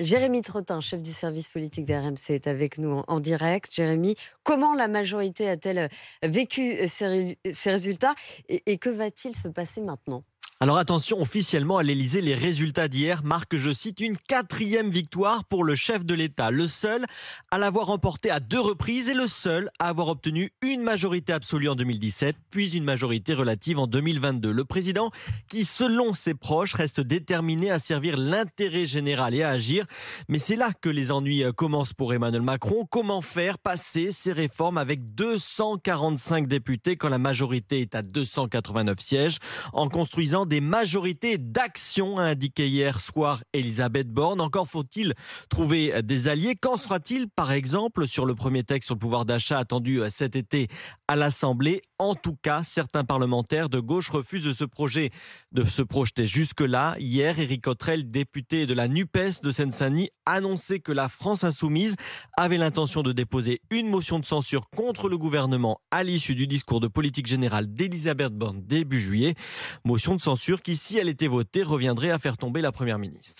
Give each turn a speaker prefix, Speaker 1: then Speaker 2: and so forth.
Speaker 1: Jérémy Trottin, chef du service politique RMC, est avec nous en, direct. Jérémy, comment la majorité a-t-elle euh, vécu euh, ces, résultats et que va-t-il se passer maintenant
Speaker 2: alors attention, officiellement à l'Elysée, les résultats d'hier marquent, je cite, une quatrième victoire pour le chef de l'État, le seul à l'avoir emporté à deux reprises et le seul à avoir obtenu une majorité absolue en 2017, puis une majorité relative en 2022. Le président, qui selon ses proches, reste déterminé à servir l'intérêt général et à agir, mais c'est là que les ennuis euh, commencent pour Emmanuel Macron. Comment faire passer ces réformes avec 245 députés quand la majorité est à 289 sièges en construisant des majorités d'action, a indiqué hier soir Elisabeth Borne. Encore faut-il trouver des alliés. Qu'en sera-t-il, par exemple, sur le premier texte sur le pouvoir d'achat attendu euh, cet été à l'Assemblée En tout cas, certains parlementaires de gauche refusent ce projet de se projeter jusque-là. Hier, Éric Cotterelle, député de la NUPES de Seine-Saint-Denis, annonçait que la France insoumise avait l'intention de déposer une motion de censure contre le gouvernement à l'issue du discours de politique générale d'Elisabeth Borne début juillet. Motion de censure sûr qu'ici, elle était votée, reviendrait à faire tomber la Première ministre.